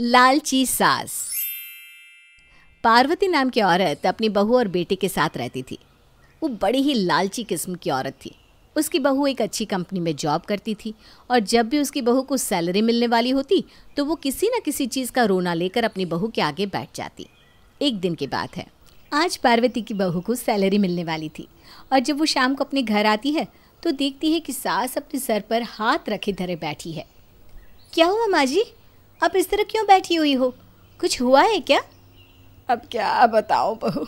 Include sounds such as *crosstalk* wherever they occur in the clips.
लालची सास पार्वती नाम की औरत अपनी बहू और बेटे के साथ रहती थी वो बड़ी ही लालची किस्म की औरत थी उसकी बहू एक अच्छी कंपनी में जॉब करती थी और जब भी उसकी बहू को सैलरी मिलने वाली होती तो वो किसी न किसी चीज़ का रोना लेकर अपनी बहू के आगे बैठ जाती एक दिन की बात है आज पार्वती की बहू को सैलरी मिलने वाली थी और जब वो शाम को अपने घर आती है तो देखती है कि सास अपने सर पर हाथ रखे धरे बैठी है क्या हुआ माँ जी आप इस तरह क्यों बैठी हुई हो कुछ हुआ है क्या अब क्या बताऊं बहू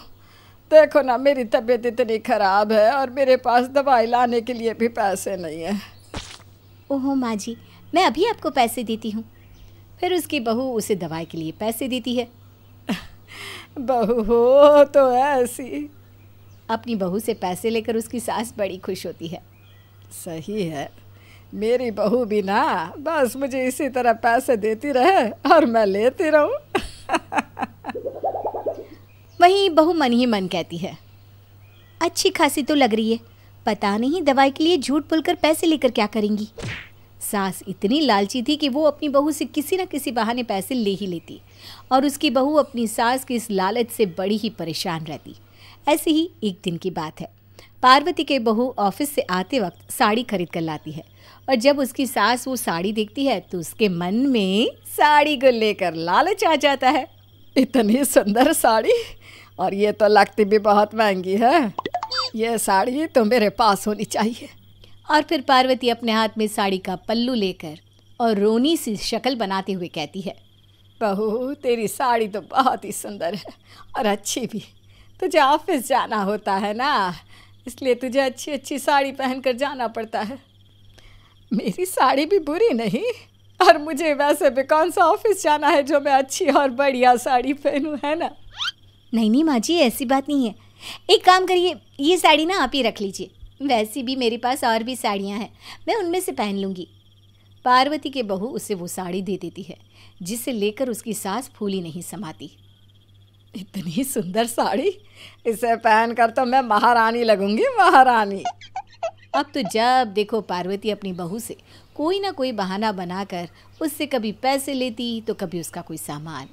देखो ना मेरी तबीयत इतनी ख़राब है और मेरे पास दवाई लाने के लिए भी पैसे नहीं है ओहो माँ जी मैं अभी आपको पैसे देती हूँ फिर उसकी बहू उसे दवाई के लिए पैसे देती है बहू हो तो ऐसी अपनी बहू से पैसे लेकर उसकी सास बड़ी खुश होती है सही है मेरी बहू भी ना बस मुझे इसी तरह पैसे देती रहे और मैं लेती रहूं वहीं बहू मन ही मन कहती है अच्छी खासी तो लग रही है पता नहीं दवाई के लिए झूठ बोलकर पैसे लेकर क्या करेंगी सास इतनी लालची थी कि वो अपनी बहू से किसी न किसी बहाने पैसे ले ही लेती और उसकी बहू अपनी सास की इस लालच से बड़ी ही परेशान रहती ऐसी ही एक दिन की बात है पार्वती के बहू ऑफिस से आते वक्त साड़ी खरीद कर लाती है और जब उसकी सास वो साड़ी देखती है तो उसके मन में साड़ी को लेकर लालच आ जाता है इतनी सुंदर साड़ी और ये तो लगती भी बहुत महंगी है ये साड़ी तो मेरे पास होनी चाहिए और फिर पार्वती अपने हाथ में साड़ी का पल्लू लेकर और रोनी सी शक्ल बनाते हुए कहती है बहू तेरी साड़ी तो बहुत ही सुंदर है और अच्छी भी तुझे ऑफिस जाना होता है ना इसलिए तुझे अच्छी अच्छी साड़ी पहन कर जाना पड़ता है मेरी साड़ी भी बुरी नहीं और मुझे वैसे भी कौन सा ऑफिस जाना है जो मैं अच्छी और बढ़िया साड़ी पहनूँ है ना नहीं नहीं माँ जी ऐसी बात नहीं है एक काम करिए ये साड़ी ना आप ही रख लीजिए वैसी भी मेरे पास और भी साड़ियाँ हैं मैं उनमें से पहन लूँगी पार्वती के बहू उसे वो साड़ी दे देती है जिसे लेकर उसकी सास फूली नहीं समाती इतनी सुंदर साड़ी इसे पहनकर तो मैं महारानी लगूंगी महारानी *laughs* अब तो जब देखो पार्वती अपनी बहू से कोई ना कोई बहाना बनाकर उससे कभी पैसे लेती तो कभी उसका कोई सामान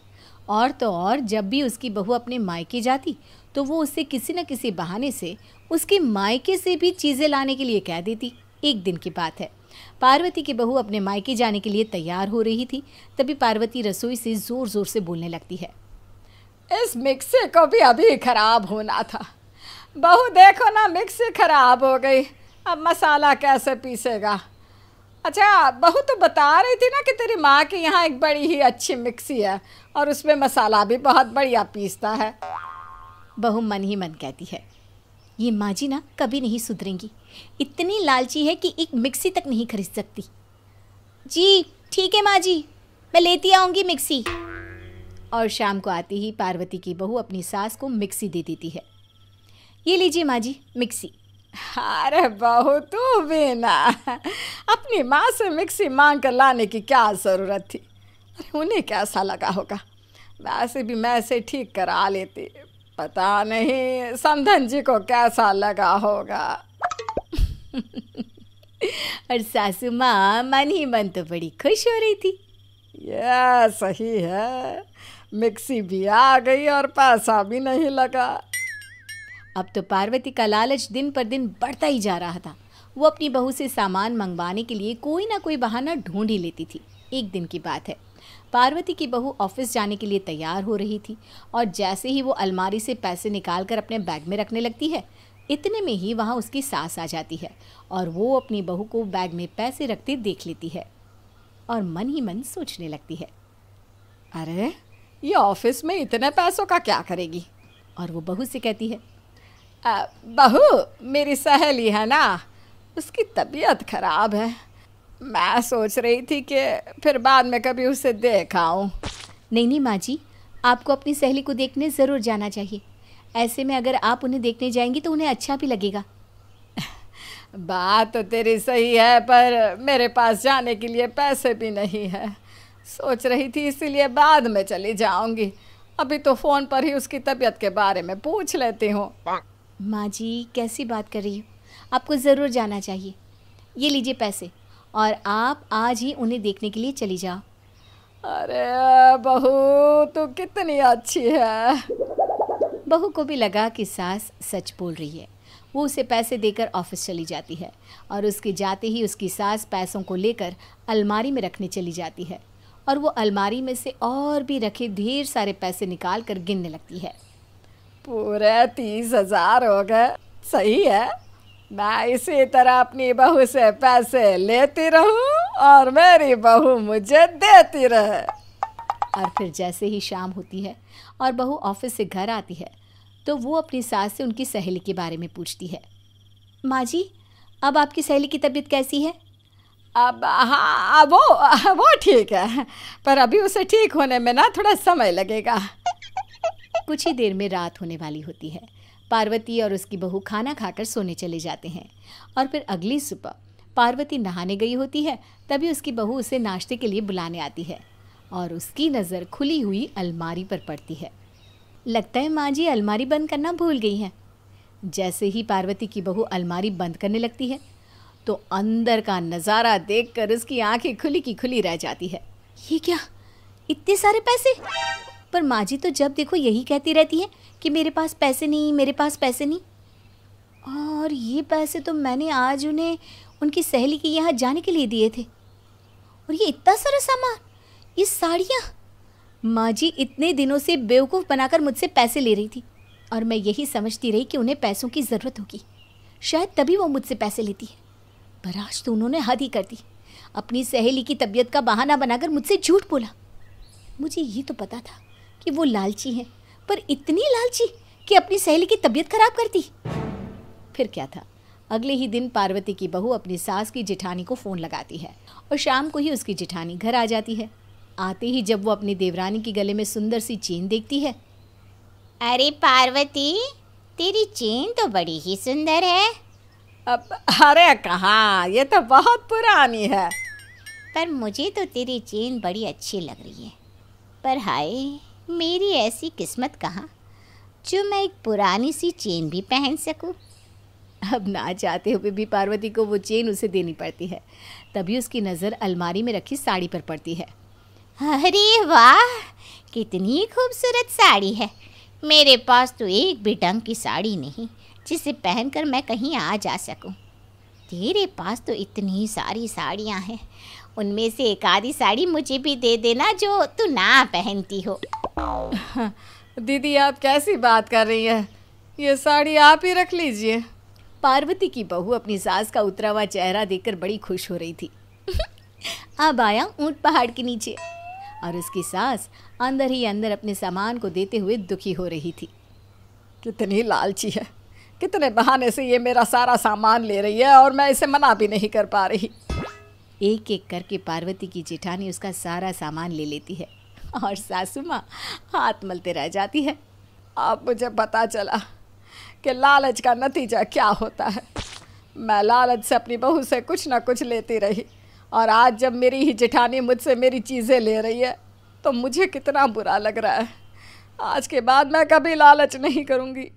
और तो और जब भी उसकी बहू अपने मायके जाती तो वो उससे किसी न किसी बहाने से उसके मायके से भी चीज़ें लाने के लिए कह देती एक दिन की बात है पार्वती की बहू अपने मायके जाने के लिए तैयार हो रही थी तभी पार्वती रसोई से ज़ोर ज़ोर से बोलने लगती है इस मिक्सी को भी अभी खराब होना था बहू देखो ना मिक्सी खराब हो गई अब मसाला कैसे पीसेगा अच्छा बहू तो बता रही थी ना कि तेरी माँ की यहाँ एक बड़ी ही अच्छी मिक्सी है और उसमें मसाला भी बहुत बढ़िया पीसता है बहू मन ही मन कहती है ये माँ जी ना कभी नहीं सुधरेंगी इतनी लालची है कि एक मिक्सी तक नहीं खरीद सकती जी ठीक है माँ जी मैं लेती आऊँगी मिक्सी और शाम को आते ही पार्वती की बहू अपनी सास को मिक्सी दे देती है ये लीजिए माँ जी मिक्सी अरे बहू तू भी ना अपनी माँ से मिक्सी मांग कर लाने की क्या ज़रूरत थी अरे उन्हें कैसा लगा होगा वैसे भी मैं इसे ठीक करा लेती पता नहीं समधन जी को कैसा लगा होगा *laughs* और सासू माँ मन ही मन तो बड़ी खुश हो रही थी यह सही है मिक्सी भी आ गई और पैसा भी नहीं लगा अब तो पार्वती का लालच दिन पर दिन बढ़ता ही जा रहा था वो अपनी बहू से सामान मंगवाने के लिए कोई ना कोई बहाना ढूंढ ही लेती थी एक दिन की बात है पार्वती की बहू ऑफिस जाने के लिए तैयार हो रही थी और जैसे ही वो अलमारी से पैसे निकाल कर अपने बैग में रखने लगती है इतने में ही वहाँ उसकी सास आ जाती है और वो अपनी बहू को बैग में पैसे रखते देख लेती है और मन ही मन सोचने लगती है अरे ये ऑफिस में इतने पैसों का क्या करेगी और वो बहू से कहती है बहू मेरी सहेली है ना उसकी तबीयत खराब है मैं सोच रही थी कि फिर बाद में कभी उसे देख आऊँ नहीं नहीं माँ जी आपको अपनी सहेली को देखने ज़रूर जाना चाहिए ऐसे में अगर आप उन्हें देखने जाएंगी तो उन्हें अच्छा भी लगेगा बात तो तेरी सही है पर मेरे पास जाने के लिए पैसे भी नहीं है सोच रही थी इसीलिए बाद में चली जाऊंगी अभी तो फोन पर ही उसकी तबीयत के बारे में पूछ लेती हूँ माँ जी कैसी बात कर रही हो आपको ज़रूर जाना चाहिए ये लीजिए पैसे और आप आज ही उन्हें देखने के लिए चली जाओ अरे बहू तो कितनी अच्छी है बहू को भी लगा कि सास सच बोल रही है वो उसे पैसे देकर ऑफिस चली जाती है और उसके जाते ही उसकी सास पैसों को लेकर अलमारी में रखने चली जाती है और वो अलमारी में से और भी रखे ढेर सारे पैसे निकाल कर गिनने लगती है पूरे तीस हजार हो गए सही है मैं इसी तरह अपनी बहू से पैसे लेती रहूं और मेरी बहू मुझे देती रहे और फिर जैसे ही शाम होती है और बहू ऑफिस से घर आती है तो वो अपनी सास से उनकी सहेली के बारे में पूछती है माँ जी अब आपकी सहेली की तबीयत कैसी है अब हाँ वो *laughs* वो ठीक है पर अभी उसे ठीक होने में ना थोड़ा समय लगेगा कुछ ही देर में रात होने वाली होती है पार्वती और उसकी बहू खाना खाकर सोने चले जाते हैं और फिर अगली सुबह पार्वती नहाने गई होती है तभी उसकी बहू उसे नाश्ते के लिए बुलाने आती है और उसकी नज़र खुली हुई अलमारी पर पड़ती है लगता है माँ जी अलमारी बंद करना भूल गई हैं जैसे ही पार्वती की बहू अलमारी बंद करने लगती है तो अंदर का नज़ारा देखकर उसकी आंखें खुली की खुली रह जाती है ये क्या इतने सारे पैसे पर माँ जी तो जब देखो यही कहती रहती है कि मेरे पास पैसे नहीं मेरे पास पैसे नहीं और ये पैसे तो मैंने आज उन्हें उनकी सहेली के यहाँ जाने के लिए दिए थे और ये इतना सारा सामान ये साड़ियाँ माँ जी इतने दिनों से बेवकूफ़ बनाकर मुझसे पैसे ले रही थी और मैं यही समझती रही कि उन्हें पैसों की ज़रूरत होगी शायद तभी वो मुझसे पैसे लेती है पर आज तो उन्होंने हद ही कर दी अपनी सहेली की तबीयत का बहाना बनाकर मुझसे झूठ बोला मुझे ये तो पता था कि वो लालची है पर इतनी लालची कि अपनी सहेली की तबीयत खराब कर दी फिर क्या था अगले ही दिन पार्वती की बहू अपनी सास की जिठानी को फ़ोन लगाती है और शाम को ही उसकी जिठानी घर आ जाती है आते ही जब वो अपनी देवरानी के गले में सुंदर सी चेन देखती है अरे पार्वती तेरी चेन तो बड़ी ही सुंदर है अब अरे कहाँ ये तो बहुत पुरानी है पर मुझे तो तेरी चेन बड़ी अच्छी लग रही है पर हाय मेरी ऐसी किस्मत कहाँ जो मैं एक पुरानी सी चेन भी पहन सकूँ अब ना जाते हुए भी पार्वती को वो चेन उसे देनी पड़ती है तभी उसकी नज़र अलमारी में रखी साड़ी पर पड़ती है अरे वाह कितनी खूबसूरत साड़ी है मेरे पास तो एक भी टंग की साड़ी नहीं जिसे पहनकर मैं कहीं आ जा सकूं। तेरे पास तो इतनी सारी साड़ियाँ हैं उनमें से एक आधी साड़ी मुझे भी दे देना जो तू ना पहनती हो *laughs* दीदी आप कैसी बात कर रही हैं ये साड़ी आप ही रख लीजिए पार्वती की बहू अपनी सास का उतरा हुआ चेहरा देखकर बड़ी खुश हो रही थी *laughs* अब आया ऊंट पहाड़ के नीचे और उसकी सास अंदर ही अंदर अपने सामान को देते हुए दुखी हो रही थी कितनी लालची है कितने बहाने से ये मेरा सारा सामान ले रही है और मैं इसे मना भी नहीं कर पा रही एक एक करके पार्वती की जेठानी उसका सारा सामान ले लेती है और सासू माँ हाथ मलते रह जाती है अब मुझे पता चला कि लालच का नतीजा क्या होता है मैं लालच से अपनी बहू से कुछ ना कुछ लेती रही और आज जब मेरी ही जेठानी मुझसे मेरी चीज़ें ले रही है तो मुझे कितना बुरा लग रहा है आज के बाद मैं कभी लालच नहीं करूँगी